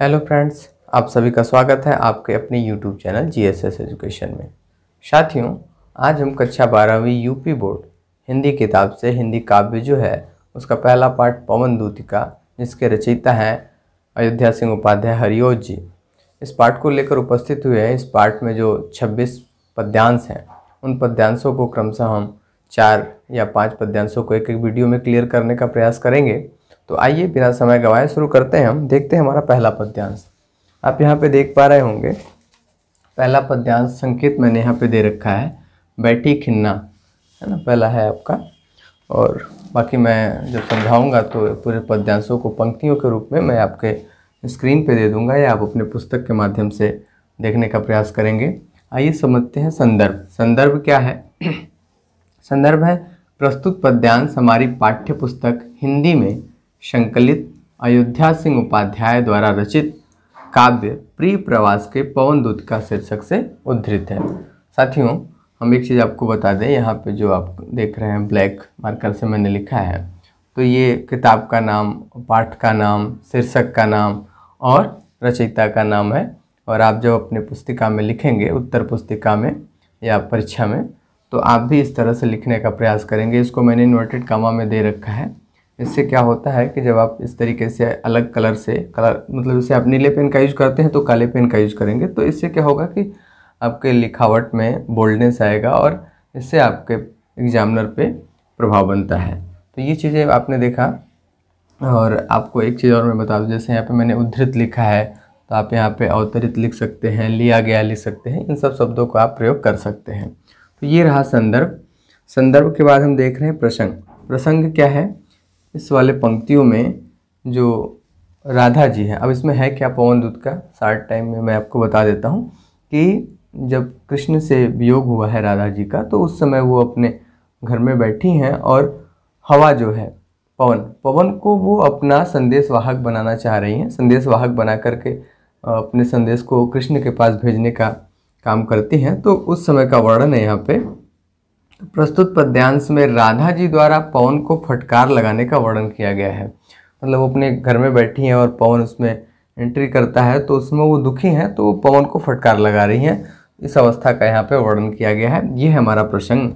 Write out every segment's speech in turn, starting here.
hello friends आप सभी का स्वागत है आपके अपने YouTube channel G S S education में साथियों आज हम कक्षा बारहवीं यूपी बोर्ड हिंदी किताब से हिंदी काव्य जो है उसका पहला पाठ पवन दूतिका जिसके रचयिता हैं अयोध्या सिंह उपाध्याय हरिओज जी इस पाठ को लेकर उपस्थित हुए हैं इस पाठ में जो 26 पद्यांश हैं उन पद्यांशों को क्रमशः हम चार या पांच पद्यांशों को एक एक वीडियो में क्लियर करने का प्रयास करेंगे तो आइए बिना समय गवाए शुरू करते हैं हम देखते हैं हमारा पहला पद्यांश आप यहाँ पे देख पा रहे होंगे पहला पद्यांश संकेत मैंने यहाँ पे दे रखा है बैठी खिन्ना है ना पहला है आपका और बाकी मैं जब समझाऊँगा तो पूरे पद्यांशों को पंक्तियों के रूप में मैं आपके स्क्रीन पर दे दूँगा या आप अपने पुस्तक के माध्यम से देखने का प्रयास करेंगे आइए समझते हैं संदर्भ संदर्भ क्या है संदर्भ है प्रस्तुत पद्यांश हमारी पाठ्य पुस्तक हिंदी में संकलित अयोध्या सिंह उपाध्याय द्वारा रचित काव्य प्रिय प्रवास के पवन दूत का शीर्षक से उद्धृत है साथियों हम एक चीज़ आपको बता दें यहाँ पे जो आप देख रहे हैं ब्लैक मार्कर से मैंने लिखा है तो ये किताब का नाम पाठ का नाम शीर्षक का नाम और रचयिता का नाम है और आप जब अपने पुस्तिका में लिखेंगे उत्तर पुस्तिका में या परीक्षा में तो आप भी इस तरह से लिखने का प्रयास करेंगे इसको मैंने इन्वर्टेड कामा में दे रखा है इससे क्या होता है कि जब आप इस तरीके से अलग कलर से कलर मतलब जैसे आप नीले पेन का यूज करते हैं तो काले पेन का यूज करेंगे तो इससे क्या होगा कि आपके लिखावट में बोल्डनेस आएगा और इससे आपके एग्जामिनर पे प्रभाव बनता है तो ये चीज़ें आपने देखा और आपको एक चीज़ और मैं बता दूँ जैसे यहाँ पे मैंने उद्धृत लिखा है तो आप यहाँ पे अवतरित लिख सकते हैं लिया गया लिख सकते हैं इन सब शब्दों को आप प्रयोग कर सकते हैं तो ये रहा संदर्भ संदर्भ के बाद हम देख रहे हैं प्रसंग प्रसंग क्या है इस वाले पंक्तियों में जो राधा जी हैं अब इसमें है क्या पवन दूत का शार्ट टाइम में मैं आपको बता देता हूँ कि जब कृष्ण से वियोग हुआ है राधा जी का तो उस समय वो अपने घर में बैठी हैं और हवा जो है पवन पवन को वो अपना संदेशवाहक बनाना चाह रही हैं संदेशवाहक बना करके अपने संदेश को कृष्ण के पास भेजने का काम करती हैं तो उस समय का वर्णन है यहाँ पे प्रस्तुत पद्यांश में राधा जी द्वारा पवन को फटकार लगाने का वर्णन किया गया है मतलब वो अपने घर में बैठी हैं और पवन उसमें एंट्री करता है तो उसमें वो दुखी हैं तो वो पवन को फटकार लगा रही हैं इस अवस्था का यहाँ पे वर्णन किया गया है ये है हमारा प्रसंग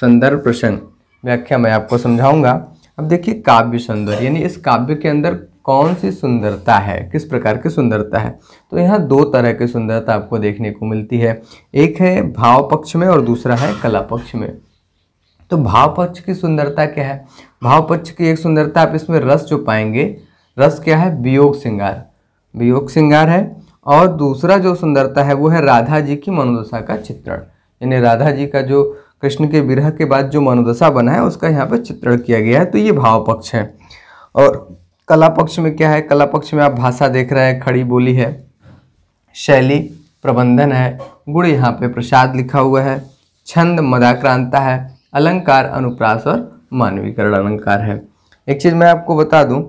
संदर्भ प्रसंग व्याख्या मैं आपको समझाऊंगा अब देखिए काव्य सौंदर्य यानी इस काव्य के अंदर कौन सी सुंदरता है किस प्रकार की सुंदरता है तो यहाँ दो तरह की सुंदरता आपको देखने को मिलती है एक है भाव पक्ष में और दूसरा है कला पक्ष में तो भाव पक्ष की सुंदरता क्या है भाव पक्ष की एक सुंदरता आप इसमें रस जो पाएंगे रस क्या है वियोग श्रृंगार वियोग श्रृंगार है और दूसरा जो सुंदरता है वो है राधा जी की मनोदशा का चित्रण यानी राधा जी का जो कृष्ण के विरह के बाद जो मनोदशा बना है उसका यहाँ पर चित्रण किया गया है तो ये भाव पक्ष है और कला पक्ष में क्या है कला पक्ष में आप भाषा देख रहे हैं खड़ी बोली है शैली प्रबंधन है गुण यहाँ पे प्रसाद लिखा हुआ है छंद मदाक्रांता है अलंकार अनुप्रास और मानवीकरण अलंकार है एक चीज़ मैं आपको बता दूं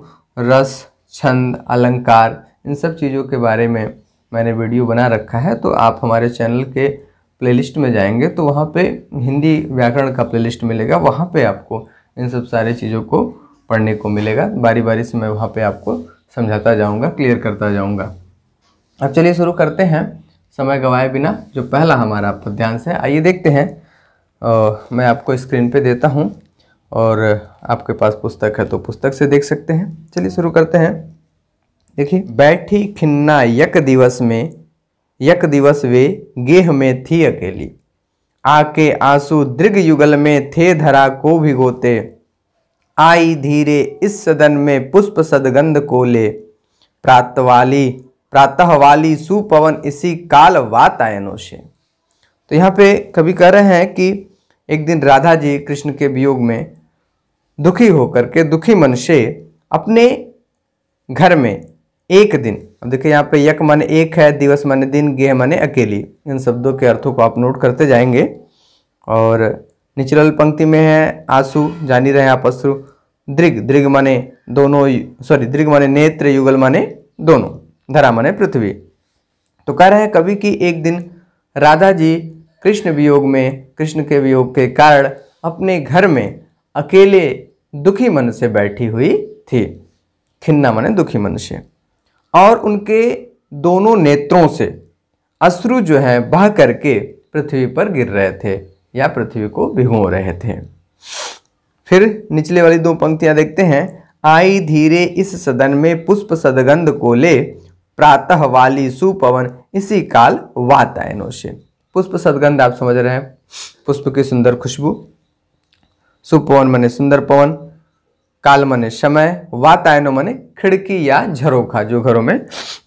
रस छंद अलंकार इन सब चीज़ों के बारे में मैंने वीडियो बना रखा है तो आप हमारे चैनल के प्लेलिस्ट में जाएंगे तो वहाँ पे हिंदी व्याकरण का प्लेलिस्ट मिलेगा वहाँ पे आपको इन सब सारे चीज़ों को पढ़ने को मिलेगा बारी बारी से मैं वहाँ पे आपको समझाता जाऊँगा क्लियर करता जाऊँगा अब चलिए शुरू करते हैं समय गवाए बिना जो पहला हमारा पद्यांश है आइए देखते हैं आ, मैं आपको स्क्रीन पे देता हूँ और आपके पास पुस्तक है तो पुस्तक से देख सकते हैं चलिए शुरू करते हैं देखिए बैठी खिन्ना यक दिवस में यक दिवस वे गेह में थी अकेली आके आंसू दृग युगल में थे धरा को भिगोते आई धीरे इस सदन में पुष्प सदगंध को ले प्रातवाली वाली प्रातः वाली सुपवन इसी काल वातायनों से तो यहाँ पे कभी कह रहे हैं कि एक दिन राधा जी कृष्ण के वियोग में दुखी होकर के दुखी मन से अपने घर में एक दिन अब देखिए यहाँ पे यक मन एक है दिवस मन दिन गेह मन अकेली इन शब्दों के अर्थों को आप नोट करते जाएंगे और निचरल पंक्ति में है आंसू जानी रहे आप अश्रु दृग दृग माने दोनों सॉरी दृग माने नेत्र युगल माने दोनों धरा माने पृथ्वी तो कह रहे हैं कवि की एक दिन राधा जी कृष्ण वियोग में कृष्ण के वियोग के कारण अपने घर में अकेले दुखी मन से बैठी हुई थी खिन्ना माने दुखी मन से और उनके दोनों नेत्रों से अश्रु जो है बह करके पृथ्वी पर गिर रहे थे या पृथ्वी को भिगो रहे थे फिर निचले वाली दो पंक्तियां देखते हैं आई धीरे इस सदन में पुष्प सदगंध को ले प्रातः वाली सुपवन इसी काल से पुष्प सदगंध आप समझ रहे हैं पुष्प की सुंदर खुशबू सुपवन मने सुंदर पवन काल मने समय वातायनो मने खिड़की या झरोखा जो घरों में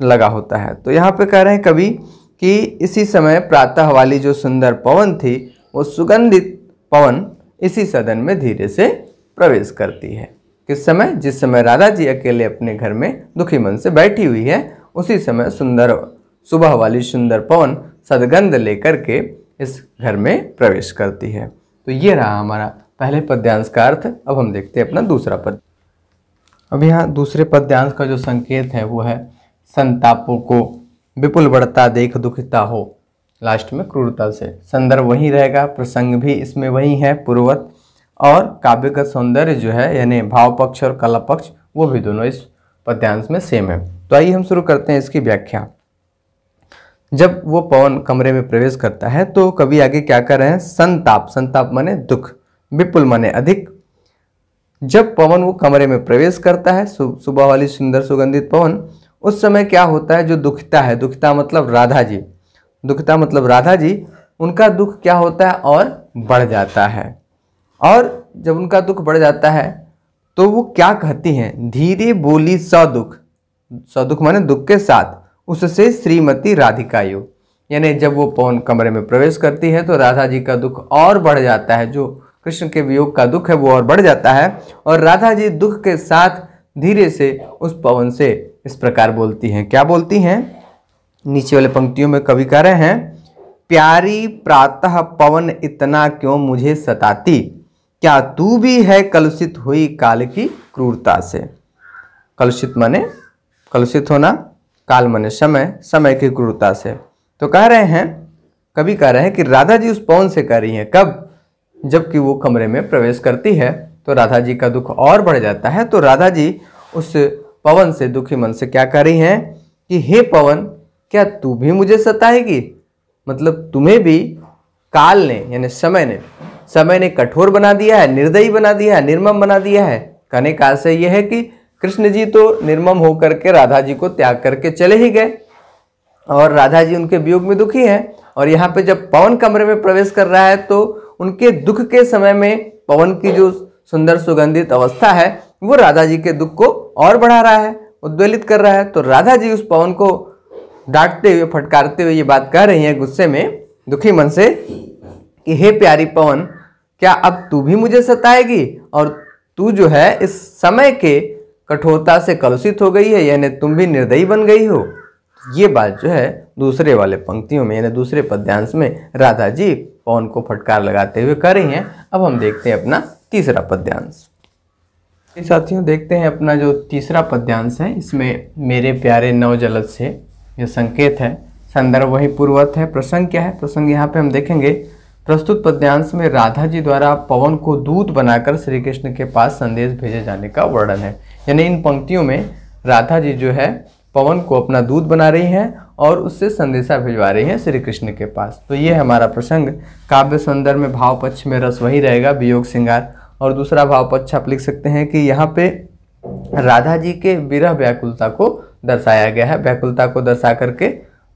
लगा होता है तो यहाँ पे कह रहे हैं कभी कि इसी समय प्रातः वाली जो सुंदर पवन थी वो सुगंधित पवन इसी सदन में धीरे से प्रवेश करती है किस समय जिस समय राधा जी अकेले अपने घर में दुखी मन से बैठी हुई है उसी समय सुंदर सुबह वाली सुंदर पवन सदगंध लेकर के इस घर में प्रवेश करती है तो ये रहा हमारा पहले पद्यांश का अर्थ अब हम देखते हैं अपना दूसरा पद अब यहाँ दूसरे पद्यांश का जो संकेत है वो है संतापों को विपुल बढ़ता देख दुखिता हो लास्ट में क्रूरता से संदर्भ वही रहेगा प्रसंग भी इसमें वही है पूर्वत और काव्य का सौंदर्य जो है यानी भाव पक्ष और कला पक्ष वो भी दोनों इस पद्यांश में सेम है तो आइए हम शुरू करते हैं इसकी व्याख्या जब वो पवन कमरे में प्रवेश करता है तो कवि आगे क्या कर रहे हैं संताप संताप माने दुख विपुल माने अधिक जब पवन वो कमरे में प्रवेश करता है सुबह वाली सुंदर सुगंधित पवन उस समय क्या होता है जो दुखता है दुखता मतलब राधा जी दुखता मतलब राधा जी उनका दुख क्या होता है और बढ़ जाता है और जब उनका दुख बढ़ जाता है तो वो क्या कहती हैं धीरे बोली सौ दुख सौ दुख माने दुख के साथ उससे श्रीमती राधिकायु यानी जब वो पवन कमरे में प्रवेश करती है तो राधा जी का दुख और बढ़ जाता है जो कृष्ण के वियोग का दुख है वो और बढ़ जाता है और राधा जी दुख के साथ धीरे से उस पवन से इस प्रकार बोलती हैं क्या बोलती हैं नीचे वाले पंक्तियों में कवि कह रहे हैं प्यारी प्रातः पवन इतना क्यों मुझे सताती क्या तू भी है कलुषित हुई काल की क्रूरता से कलुषित माने कलुषित होना काल माने समय समय की क्रूरता से तो कह रहे हैं कभी कह रहे हैं कि राधा जी उस पवन से कह रही हैं कब जबकि वो कमरे में प्रवेश करती है तो राधा जी का दुख और बढ़ जाता है तो राधा जी उस पवन से दुखी मन से क्या कह रही हैं कि हे पवन क्या तू भी मुझे सताएगी मतलब तुम्हें भी काल ने यानी समय ने समय ने कठोर बना दिया है निर्दयी बना दिया है निर्मम बना दिया है कहने का आशय यह है कि कृष्ण जी तो निर्मम होकर के राधा जी को त्याग करके चले ही गए और राधा जी उनके वियोग में दुखी हैं और यहाँ पे जब पवन कमरे में प्रवेश कर रहा है तो उनके दुख के समय में पवन की जो सुंदर सुगंधित अवस्था है वो राधा जी के दुख को और बढ़ा रहा है उद्वेलित कर रहा है तो राधा जी उस पवन को डांटते हुए फटकारते हुए ये बात कह रही है गुस्से में दुखी मन से कि हे प्यारी पवन क्या अब तू भी मुझे सताएगी और तू जो है इस समय के कठोरता से कलुषित हो गई है यानी तुम भी निर्दयी बन गई हो ये बात जो है दूसरे वाले पंक्तियों में यानी दूसरे पद्यांश में राधा जी पवन को फटकार लगाते हुए कह रही हैं अब हम देखते हैं अपना तीसरा पद्यांश साथियों देखते हैं अपना जो तीसरा पद्यांश है इसमें मेरे प्यारे नवजलद से ये संकेत है संदर्भ वही पूर्वत है प्रसंग क्या है प्रसंग यहाँ पे हम देखेंगे प्रस्तुत पद्यांश में राधा जी द्वारा पवन को दूत बनाकर श्री कृष्ण के पास संदेश भेजे जाने का वर्णन है यानी इन पंक्तियों में राधा जी जो है पवन को अपना दूत बना रही हैं और उससे संदेशा भिजवा रही हैं श्री कृष्ण के पास तो ये हमारा प्रसंग काव्य संदर्भ में भाव पक्ष में रस वही रहेगा वियोग श्रृंगार और दूसरा भाव पक्ष आप लिख सकते हैं कि यहाँ पे राधा जी के विरह व्याकुलता को दर्शाया गया है व्याकुलता को दर्शा करके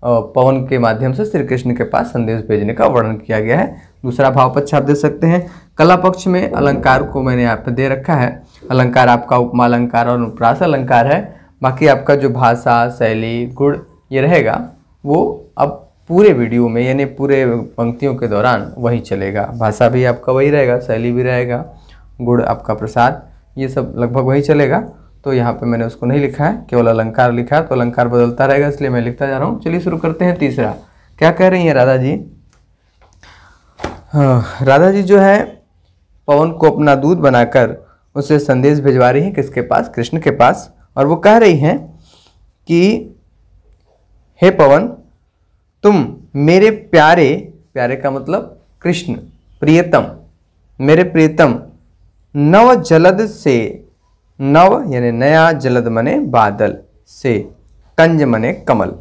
पवन के माध्यम से श्री कृष्ण के पास संदेश भेजने का वर्णन किया गया है दूसरा भाव पक्ष आप दे सकते हैं कला पक्ष में अलंकार को मैंने यहाँ पे दे रखा है अलंकार आपका उपमा अलंकार और उपरास अलंकार है बाकी आपका जो भाषा शैली गुण ये रहेगा वो अब पूरे वीडियो में यानी पूरे पंक्तियों के दौरान वही चलेगा भाषा भी आपका वही रहेगा शैली भी रहेगा गुड़ आपका प्रसाद ये सब लगभग वही चलेगा तो यहाँ पे मैंने उसको नहीं लिखा है केवल अलंकार लिखा है तो अलंकार बदलता रहेगा इसलिए मैं लिखता जा रहा हूँ चलिए शुरू करते हैं तीसरा क्या कह रही हैं राधा जी हाँ, राधा जी जो है पवन को अपना दूध बनाकर उसे संदेश भिजवा रही हैं किसके पास कृष्ण के पास और वो कह रही हैं कि हे पवन तुम मेरे प्यारे प्यारे का मतलब कृष्ण प्रियतम मेरे प्रियतम नव जलद से नव यानी नया जलद मने बादल से कंज मने कमल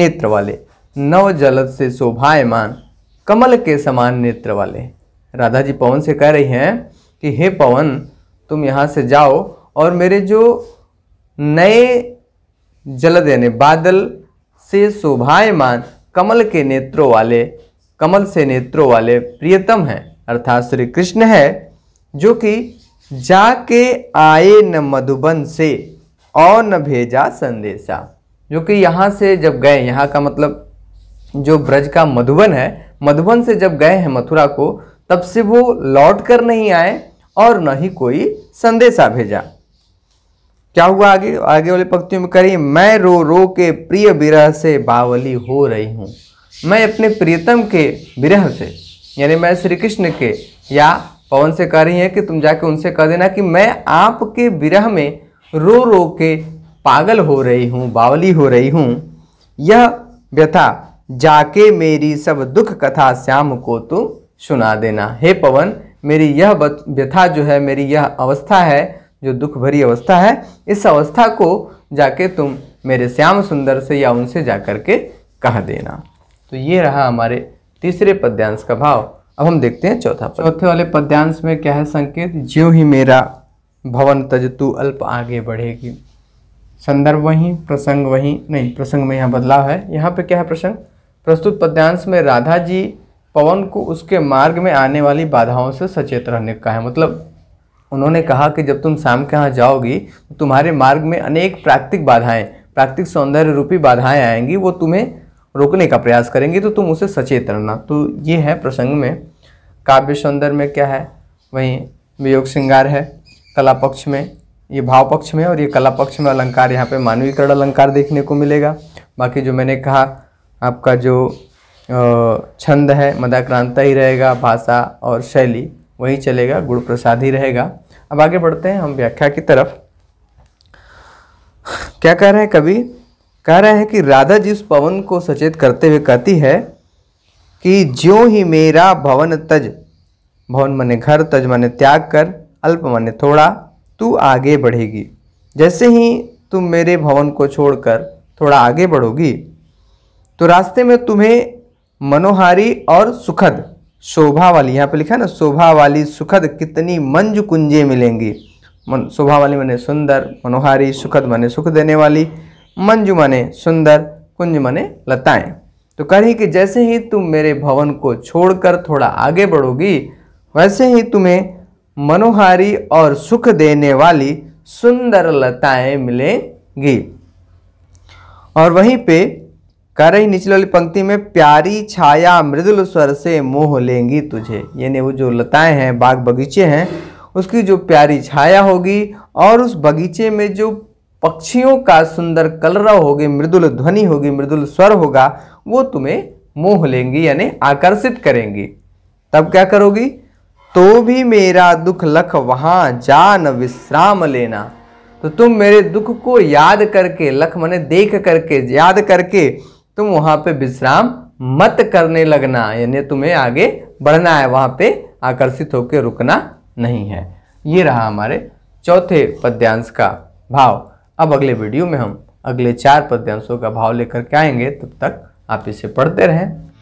नेत्र वाले नव जलद से शोभायमान कमल के समान नेत्र वाले राधा जी पवन से कह रही हैं कि हे पवन तुम यहाँ से जाओ और मेरे जो नए जलद यानी बादल से शोभायमान कमल के नेत्रों वाले कमल से नेत्रों वाले प्रियतम हैं अर्थात श्री कृष्ण है जो कि जाके आए न मधुबन से और न भेजा संदेशा जो कि यहाँ से जब गए यहाँ का मतलब जो ब्रज का मधुबन है मधुबन से जब गए हैं मथुरा को तब से वो लौट कर नहीं आए और न ही कोई संदेशा भेजा क्या हुआ आगे आगे वाली पंक्तियों में करिए मैं रो रो के प्रिय विरह से बावली हो रही हूँ मैं अपने प्रियतम के विरह से यानी मैं श्री कृष्ण के या पवन से कह रही हैं कि तुम जाके उनसे कह देना कि मैं आपके विरह में रो रो के पागल हो रही हूँ बावली हो रही हूँ यह व्यथा जाके मेरी सब दुख कथा श्याम को तुम सुना देना हे पवन मेरी यह व्यथा जो है मेरी यह अवस्था है जो दुख भरी अवस्था है इस अवस्था को जाके तुम मेरे श्याम सुंदर से या उनसे जा कर के कह देना तो ये रहा हमारे तीसरे पद्यांश का भाव अब हम देखते हैं चौथा पद चौथे वाले पद्यांश में क्या है संकेत ज्यो ही मेरा भवन तजतु अल्प आगे बढ़ेगी संदर्भ वहीं प्रसंग वहीं नहीं प्रसंग में यहाँ बदलाव है यहाँ पे क्या है प्रसंग प्रस्तुत पद्यांश में राधा जी पवन को उसके मार्ग में आने वाली बाधाओं से सचेत रहने का है मतलब उन्होंने कहा कि जब तुम शाम के यहाँ जाओगी तो तुम्हारे मार्ग में अनेक प्राकृतिक बाधाएं प्राकृतिक सौंदर्य रूपी बाधाएं आएंगी वो तुम्हें रोकने का प्रयास करेंगे तो तुम उसे सचेत रहना तो ये है प्रसंग में काव्य सौंदर्य में क्या है वहीं वियोग श्रृंगार है कला पक्ष में ये भाव पक्ष में और ये कला पक्ष में अलंकार यहाँ पे मानवीकरण अलंकार देखने को मिलेगा बाकी जो मैंने कहा आपका जो छंद है मदाक्रांता ही रहेगा भाषा और शैली वही चलेगा गुण प्रसाद ही रहेगा अब आगे बढ़ते हैं हम व्याख्या की तरफ क्या कह रहे हैं कवि कह रहे हैं कि राधा जी उस पवन को सचेत करते हुए कहती है कि ज्यो ही मेरा भवन तज भवन मने घर तज मने त्याग कर अल्प मने थोड़ा तू आगे बढ़ेगी जैसे ही तुम मेरे भवन को छोड़कर थोड़ा आगे बढ़ोगी तो रास्ते में तुम्हें मनोहारी और सुखद शोभा वाली यहाँ पे लिखा है ना शोभा वाली सुखद कितनी मंज कुंजे मिलेंगी मन शोभा वाली मैंने सुंदर मनोहारी सुखद मैंने सुख देने वाली मंजु माने सुंदर कुंज माने लताएं तो कही कि जैसे ही तुम मेरे भवन को छोड़कर थोड़ा आगे बढ़ोगी वैसे ही तुम्हें मनोहारी और सुख देने वाली सुंदर लताएं मिलेंगी और वहीं पे कह रही निचले वाली पंक्ति में प्यारी छाया मृदुल स्वर से मोह लेंगी तुझे यानी वो जो लताएं हैं बाग बगीचे हैं उसकी जो प्यारी छाया होगी और उस बगीचे में जो पक्षियों का सुंदर कलरव होगी मृदुल ध्वनि होगी मृदुल स्वर होगा वो तुम्हें मोह लेंगी यानी आकर्षित करेंगी तब क्या करोगी तो भी मेरा दुख लख वहाँ जान विश्राम लेना तो तुम मेरे दुख को याद करके लख मने देख करके याद करके तुम वहाँ पे विश्राम मत करने लगना यानी तुम्हें आगे बढ़ना है वहाँ पे आकर्षित होकर रुकना नहीं है ये रहा हमारे चौथे पद्यांश का भाव अब अगले वीडियो में हम अगले चार पद्यांशों का भाव लेकर के आएंगे तब तक आप इसे पढ़ते रहें